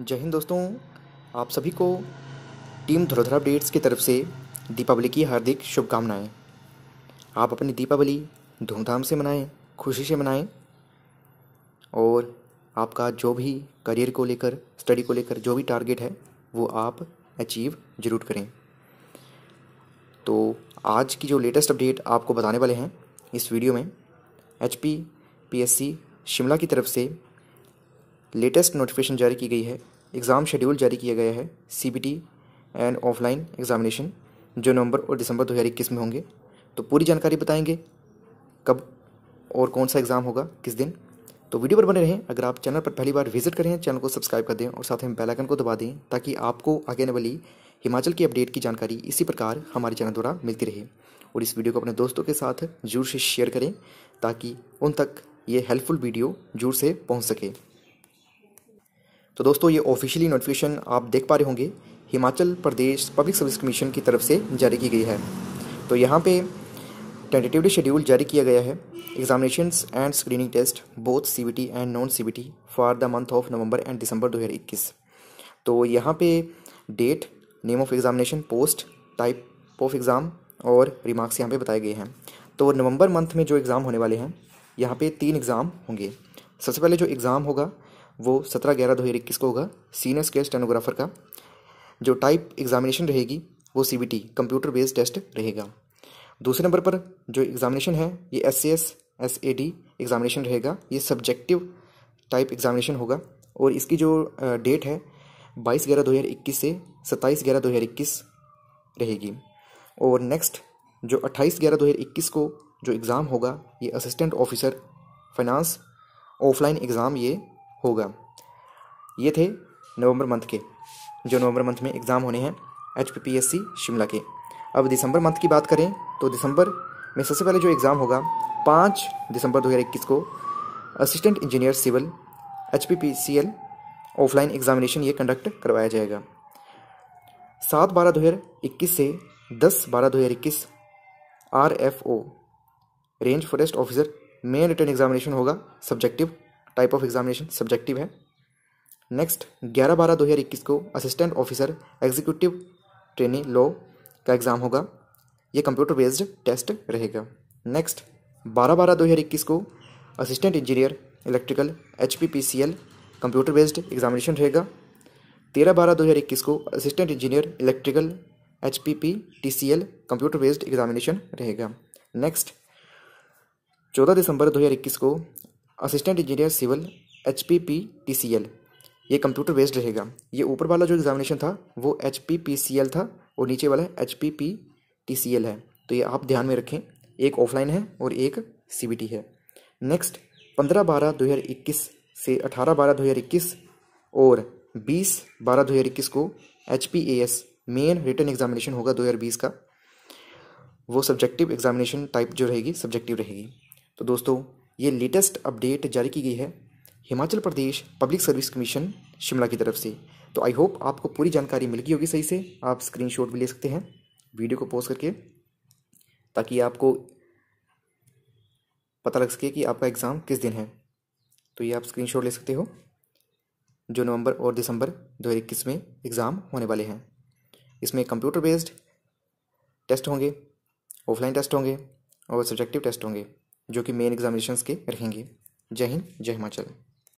जय हिंद दोस्तों आप सभी को टीम धरोधरा अपडेट्स की तरफ से दीपावली की हार्दिक शुभकामनाएं आप अपनी दीपावली धूमधाम से मनाएं खुशी से मनाएं और आपका जो भी करियर को लेकर स्टडी को लेकर जो भी टारगेट है वो आप अचीव ज़रूर करें तो आज की जो लेटेस्ट अपडेट आपको बताने वाले हैं इस वीडियो में H P P S C Shimla की तरफ से लेटेस्ट नोटिफिकेशन जारी की गई है एग्ज़ाम शेड्यूल जारी किया गया है C B T and offline examination जो नवंबर और दिसंबर इक्कीस में होंगे तो पूरी जानकारी बताएंगे कब और कौन सा एग्ज़ाम होगा किस दिन तो वीडियो पर बने रहें अगर आप चैनल पर पहली बार विजिट करें चैनल को सब्सक्राइब कर दें और साथ में बेल आइकन को दबा दें ताकि आपको आगे आने वाली हिमाचल की अपडेट की जानकारी इसी प्रकार हमारे चैनल द्वारा मिलती रहे और इस वीडियो को अपने दोस्तों के साथ ज़ोर से शेयर करें ताकि उन तक ये हेल्पफुल वीडियो जोर से पहुंच सके तो दोस्तों ये ऑफिशियली नोटिफिकेशन आप देख पा रहे होंगे Himachal Pradesh public service commission की तरफ से जारी की गई है तो यहाँ पे टेंटेटिवली शेड्यूल जारी किया गया है examination and screening test both T and non T for the month of November and December 2021 तो यहाँ पे date name of examination post type of exam और रिमार्क्स यहाँ पे बताए गए हैं तो नवंबर मंथ में जो एग्ज़ाम होने वाले हैं यहाँ पे तीन एग्ज़ाम होंगे सबसे पहले जो एग्ज़ाम होगा वो सत्रह ग्यारह दो हज़ार इक्कीस को होगा सीनियर स्केल स्टेनोग्राफर का जो टाइप एग्जामिनेशन रहेगी वो सी कंप्यूटर बेस्ड टेस्ट रहेगा दूसरे नंबर पर जो एग्जामिनेशन है ये S C S S A D examination रहेगा ये सब्जेक्टिव टाइप एग्जामिनेशन होगा और इसकी जो डेट है बाईस ग्यारह दो हज़ार इक्कीस से सत्ताईस ग्यारह दो हज़ार इक्कीस रहेगी और नेक्स्ट जो अट्ठाईस ग्यारह दो हज़ार इक्कीस को जो एग्ज़ाम होगा ये assistant officer finance offline exam ये होगा ये थे नवंबर मंथ के जो नवंबर मंथ में एग्ज़ाम होने हैं एच शिमला के अब दिसंबर मंथ की बात करें तो दिसंबर में सबसे पहले जो एग्ज़ाम होगा पाँच दिसंबर 2021 को assistant engineer civil H offline examination ये कंडक्ट करवाया जाएगा सात बारह दो हज़ार इक्कीस से दस बारह दो हज़ार इक्कीस R F O range forest officer main written examination होगा subjective type of examination subjective है नेक्स्ट ग्यारह बारह दो हज़ार इक्कीस को assistant officer executive trainee law का एग्ज़ाम होगा ये कंप्यूटर बेस्ड टेस्ट रहेगा नेक्स्ट बारह बारह दो हज़ार इक्कीस को assistant engineer electrical H P P C L computer based examination रहेगा तेरह बारह दो हज़ार इक्कीस को assistant engineer electrical H P P T C L computer based examination रहेगा नेक्स्ट चौदह दिसंबर दो हज़ार इक्कीस को assistant engineer civil H P P T C L ये कंप्यूटर बेस्ड रहेगा ये ऊपर वाला जो एग्जामिनेशन था वो H P P C L था और नीचे वाला H P P T C L है तो ये आप ध्यान में रखें एक ऑफलाइन है और एक सी बी टी है नेक्स्ट पंद्रह बारह दो हज़ार इक्कीस से अठारह बारह दो हज़ार इक्कीस और बीस बारह दो हज़ार इक्कीस को H P A S main written examination होगा दो हज़ार बीस का वो सब्जेक्टिव एग्जामिनेशन टाइप जो रहेगी सब्जेक्टिव रहेगी तो दोस्तों ये लेटेस्ट अपडेट जारी की गई है Himachal Pradesh public service commission Shimla की तरफ से तो आई होप आपको पूरी जानकारी मिल गई होगी सही से आप स्क्रीनशॉट भी ले सकते हैं वीडियो को पोस्ट करके ताकि आपको पता लग सके कि आपका एग्ज़ाम किस दिन है तो ये आप स्क्रीनशॉट ले सकते हो जो नवंबर और दिसंबर 2021 में एग्ज़ाम होने वाले हैं इसमें कंप्यूटर बेस्ड टेस्ट होंगे ऑफलाइन टेस्ट होंगे और सब्जेक्टिव टेस्ट होंगे जो कि मेन एग्जामिनेशन के रहेंगे जय हिंद जय हिमाचल